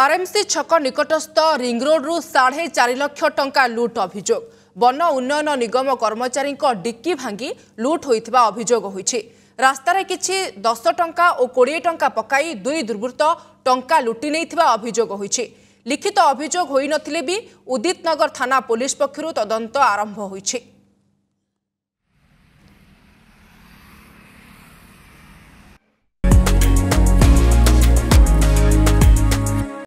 RMC ଛକ ନିକଟସ୍ଥ ରିଙ୍ଗରୋଡ୍ରୁ ସାଢ଼େ ଚାରି ଲକ୍ଷ ଟଙ୍କା ଲୁଟ୍ ଅଭିଯୋଗ ବନ ଉନ୍ନୟନ ନିଗମ କର୍ମଚାରୀଙ୍କ ଡିକି ଭାଙ୍ଗି ଲୁଟ୍ ହୋଇଥିବା ଅଭିଯୋଗ ହୋଇଛି ରାସ୍ତାରେ କିଛି ଦଶ ଟଙ୍କା ଓ କୋଡ଼ିଏ ଟଙ୍କା ପକାଇ ଦୁଇ ଦୁର୍ବୃତ୍ତ ଟଙ୍କା ଲୁଟି ନେଇଥିବା ଅଭିଯୋଗ ହୋଇଛି লিখিত অভিযোগ হয়ে নথিলে বি উদিতনগর থানা পুলিশ পক্ষ তদন্ত আরম্ভ হয়েছে